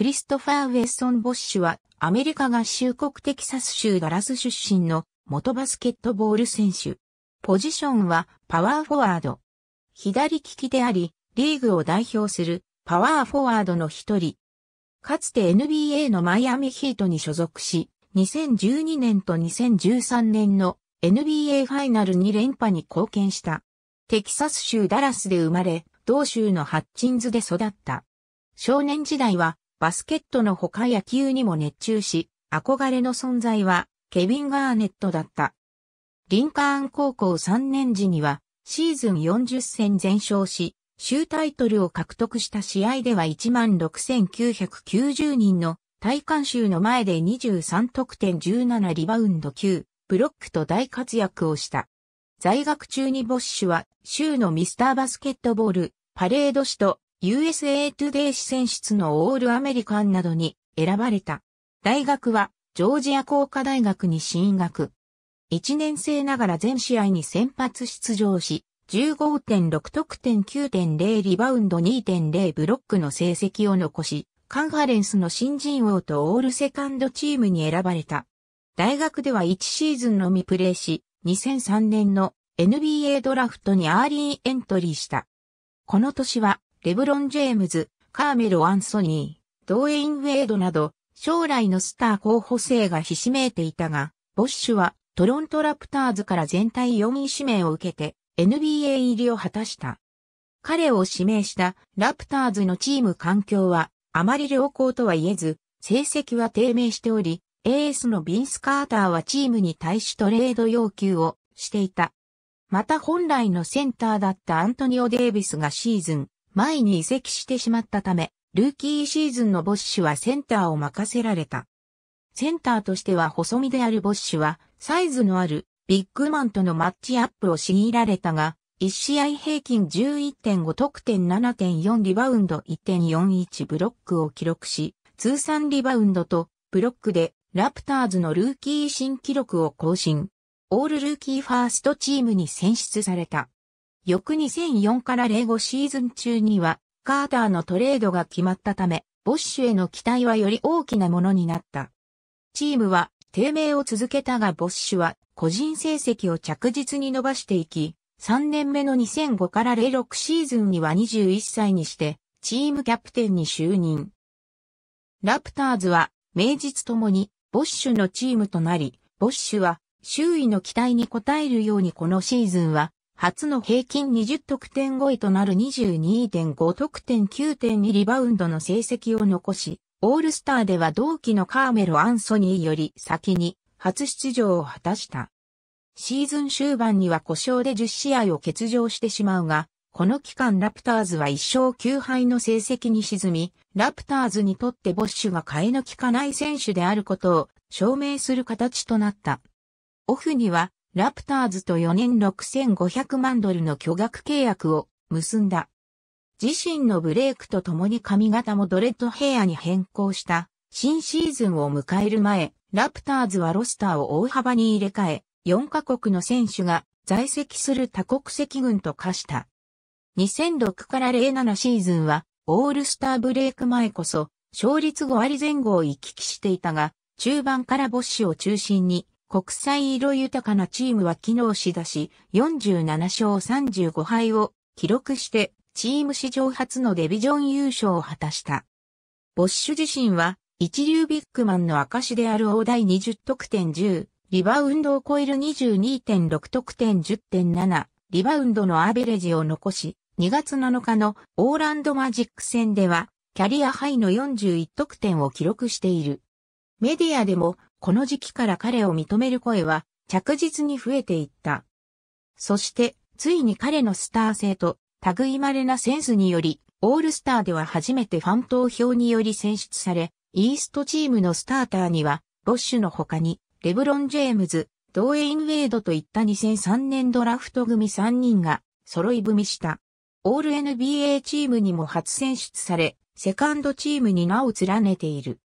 クリストファー・ウェッソン・ボッシュは、アメリカ合衆国テキサス州ダラス出身の元バスケットボール選手。ポジションはパワーフォワード。左利きであり、リーグを代表するパワーフォワードの一人。かつて NBA のマイアミヒートに所属し、2012年と2013年の NBA ファイナル2連覇に貢献した。テキサス州ダラスで生まれ、同州のハッチンズで育った。少年時代はバスケットの他野球にも熱中し、憧れの存在はケビン・ガーネットだった。リンカーン高校3年時にはシーズン40戦全勝し、州タイトルを獲得した試合では16,990人の体感衆の前で23得点17リバウンド9、ブロックと大活躍をした。在学中にボッシュは州のミスターバスケットボール、パレード氏と USA トゥデイ視選出のオールアメリカンなどに選ばれた。大学はジョージア工科大学に進学。1年生ながら全試合に先発出場し、15.6得点9.0リバウンド2.0ブロックの成績を残し、カンファレンスの新人王とオールセカンドチームに選ばれた。大学では1シーズンのみプレーし、2003年の NBA ドラフトにアーリーエントリーした。この年はレブロン・ジェームズ、カーメル・アンソニー、ドウェイン・ウェイドなど、将来のスター候補生がひしめいていたが、ボッシュはトロントラプターズから全体4位指名を受けて NBA 入りを果たした。彼を指名したラプターズのチーム環境はあまり良好とは言えず、成績は低迷しており、エースのビンス・カーターはチームに対しトレード要求をしていた。また本来のセンターだったアントニオ・デイビスがシーズン前に移籍してしまったため、ルーキーシーズンのボッシュはセンターを任せられた。センターとしては細身であるボッシュは、サイズのあるビッグマンとのマッチアップを強いられたが、1試合平均11.5得点7.4リバウンド1.41ブロックを記録し、通算リバウンドとブロックでラプターズのルーキー新記録を更新。オールルーキーファーストチームに選出された。翌2004から05シーズン中には、カーターのトレードが決まったため、ボッシュへの期待はより大きなものになった。チームは低迷を続けたがボッシュは個人成績を着実に伸ばしていき、3年目の2005から06シーズンには21歳にして、チームキャプテンに就任。ラプターズは、名実ともに、ボッシュのチームとなり、ボッシュは、周囲の期待に応えるようにこのシーズンは、初の平均20得点超えとなる22.5得点9.2リバウンドの成績を残し、オールスターでは同期のカーメル・アンソニーより先に初出場を果たした。シーズン終盤には故障で10試合を欠場してしまうが、この期間ラプターズは1勝9敗の成績に沈み、ラプターズにとってボッシュが替えの利かない選手であることを証明する形となった。オフにはラプターズと4年6500万ドルの巨額契約を結んだ。自身のブレイクと共に髪型もドレッドヘアに変更した新シーズンを迎える前、ラプターズはロスターを大幅に入れ替え、4カ国の選手が在籍する多国籍軍と化した。2006から07シーズンは、オールスターブレイク前こそ、勝率5割前後を行き来していたが、中盤からボッシュを中心に、国際色豊かなチームは機能しだし、47勝35敗を記録して、チーム史上初のデビジョン優勝を果たした。ボッシュ自身は、一流ビッグマンの証である大台20得点10、リバウンドを超える22.6得点10.7、リバウンドのアベレージを残し、2月7日のオーランドマジック戦では、キャリアハイの41得点を記録している。メディアでもこの時期から彼を認める声は着実に増えていった。そして、ついに彼のスター性と、類稀なセンスにより、オールスターでは初めてファン投票により選出され、イーストチームのスターターには、ボッシュの他に、レブロン・ジェームズ、ドーエイン・ウェイドといった2003年ドラフト組3人が、揃い踏みした。オール NBA チームにも初選出され、セカンドチームに名を連ねている。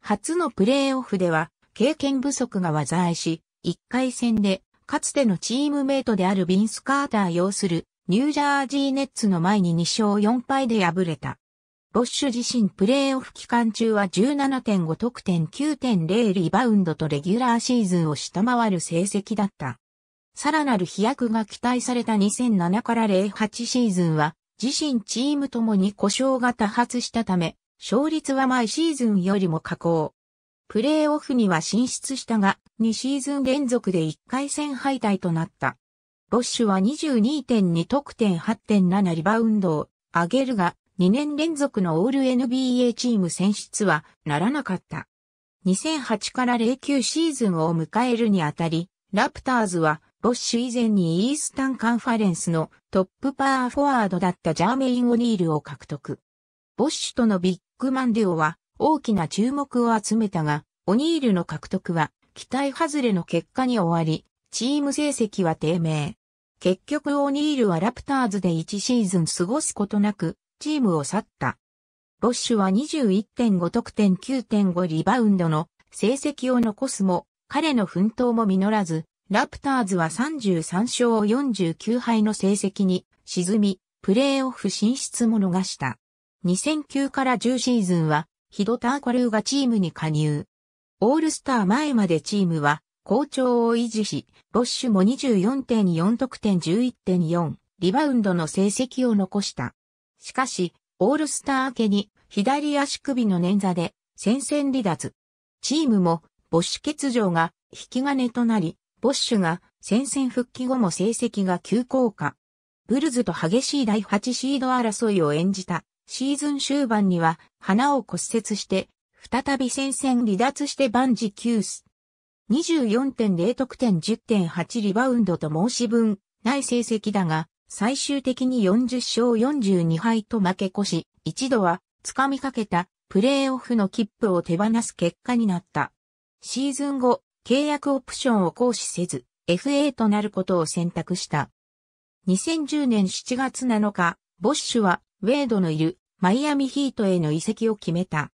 初のプレーオフでは、経験不足が災いし、1回戦で、かつてのチームメイトであるビンス・カーター擁するニュージャージーネッツの前に2勝4敗で敗れた。ボッシュ自身プレーオフ期間中は17.5得点9.0リバウンドとレギュラーシーズンを下回る成績だった。さらなる飛躍が期待された2007から08シーズンは自身チームともに故障が多発したため、勝率は毎シーズンよりも下降。プレーオフには進出したが、2シーズン連続で1回戦敗退となった。ボッシュは22.2得点8.7リバウンドを上げるが、2年連続のオール NBA チーム選出はならなかった。2008から09シーズンを迎えるにあたり、ラプターズはボッシュ以前にイースタンカンファレンスのトップパワーフォワードだったジャーメイン・オニールを獲得。ボッシュとのビッグマンデュオは大きな注目を集めたが、オニールの獲得は期待外れの結果に終わり、チーム成績は低迷。結局オニールはラプターズで1シーズン過ごすことなく、チームを去った。ボッシュは21.5得点9.5リバウンドの成績を残すも、彼の奮闘も実らず、ラプターズは33勝49敗の成績に沈み、プレーオフ進出も逃した。2009から10シーズンはヒドターコルーがチームに加入。オールスター前までチームは、好調を維持し、ボッシュも24.4得点11.4、リバウンドの成績を残した。しかし、オールスター明けに左足首の捻挫で戦線離脱。チームもボッシュ欠場が引き金となり、ボッシュが戦線復帰後も成績が急降下。ブルズと激しい第8シード争いを演じたシーズン終盤には鼻を骨折して、再び戦線離脱して万事休す。24.0得点10.8リバウンドと申し分、ない成績だが、最終的に40勝42敗と負け越し、一度は掴みかけたプレーオフの切符を手放す結果になった。シーズン後、契約オプションを行使せず、FA となることを選択した。2010年7月7日、ボッシュはウェイドのいるマイアミヒートへの移籍を決めた。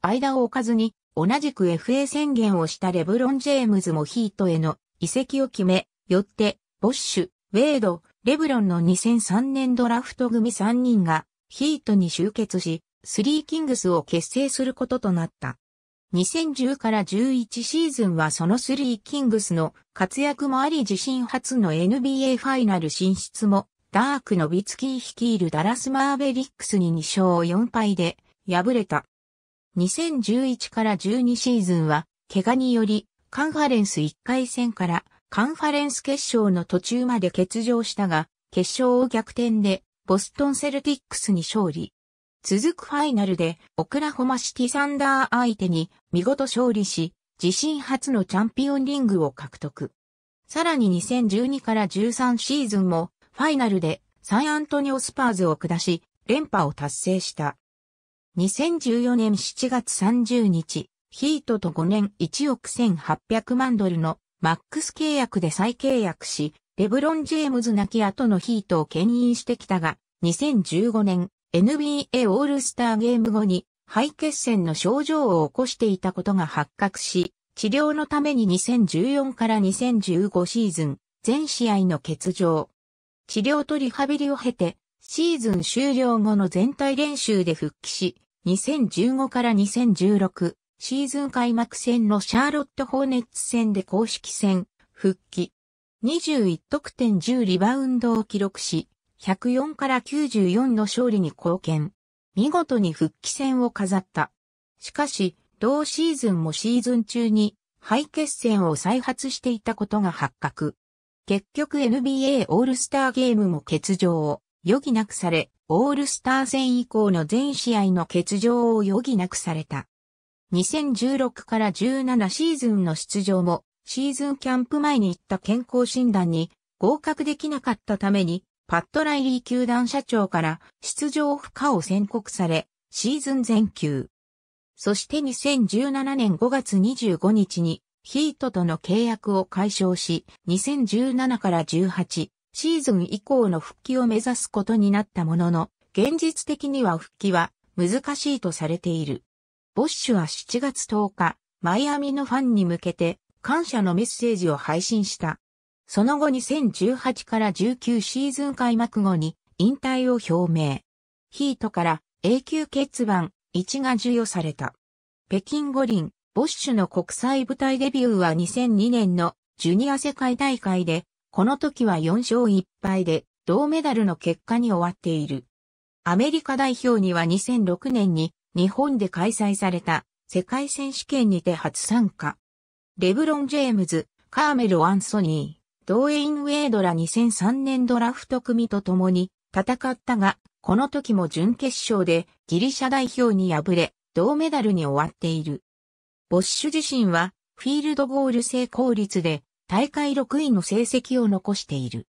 間を置かずに、同じく FA 宣言をしたレブロン・ジェームズもヒートへの移籍を決め、よって、ボッシュ、ウェイド、レブロンの2003年ドラフト組3人がヒートに集結し、スリーキングスを結成することとなった。2010から11シーズンはそのスリーキングスの活躍もあり自身初の NBA ファイナル進出もダーク・ノビツキー率いるダラス・マーベリックスに2勝4敗で敗れた。2011から12シーズンは、怪我により、カンファレンス1回戦からカンファレンス決勝の途中まで欠場したが、決勝を逆転で、ボストンセルティックスに勝利。続くファイナルで、オクラホマシティサンダー相手に、見事勝利し、自身初のチャンピオンリングを獲得。さらに2012から13シーズンも、ファイナルでサンアントニオスパーズを下し、連覇を達成した。2014年7月30日、ヒートと5年1億1800万ドルのマックス契約で再契約し、レブロン・ジェームズ亡き後のヒートを牽引してきたが、2015年 NBA オールスターゲーム後に肺血栓の症状を起こしていたことが発覚し、治療のために2014から2015シーズン、全試合の欠場。治療とリハビリを経て、シーズン終了後の全体練習で復帰し、2015から2016シーズン開幕戦のシャーロット・ホーネッツ戦で公式戦復帰。21得点10リバウンドを記録し、104から94の勝利に貢献。見事に復帰戦を飾った。しかし、同シーズンもシーズン中に肺血栓を再発していたことが発覚。結局 NBA オールスターゲームも欠場を余儀なくされ、オールスター戦以降の全試合の欠場を余儀なくされた。2016から17シーズンの出場も、シーズンキャンプ前に行った健康診断に合格できなかったために、パッドライリー球団社長から出場不可を宣告され、シーズン全休。そして2017年5月25日にヒートとの契約を解消し、2017から18シーズン以降の復帰を目指すことになったものの、現実的には復帰は難しいとされている。ボッシュは7月10日、マイアミのファンに向けて感謝のメッセージを配信した。その後2018から19シーズン開幕後に引退を表明。ヒートから永久欠番1が授与された。北京五輪ボッシュの国際舞台デビューは2002年のジュニア世界大会で、この時は4勝1敗で銅メダルの結果に終わっている。アメリカ代表には2006年に日本で開催された世界選手権にて初参加。レブロン・ジェームズ、カーメル・アンソニー、ドーエイン・ウェイドら2003年ドラフト組と共に戦ったが、この時も準決勝でギリシャ代表に敗れ、銅メダルに終わっている。ボッシュ自身は、フィールドゴール成功率で、大会6位の成績を残している。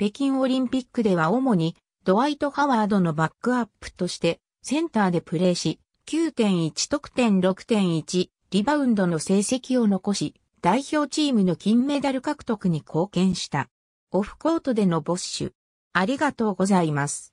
北京オリンピックでは主に、ドワイト・ハワードのバックアップとして、センターでプレーし、9.1得点6.1、リバウンドの成績を残し、代表チームの金メダル獲得に貢献した。オフコートでのボッシュ。ありがとうございます。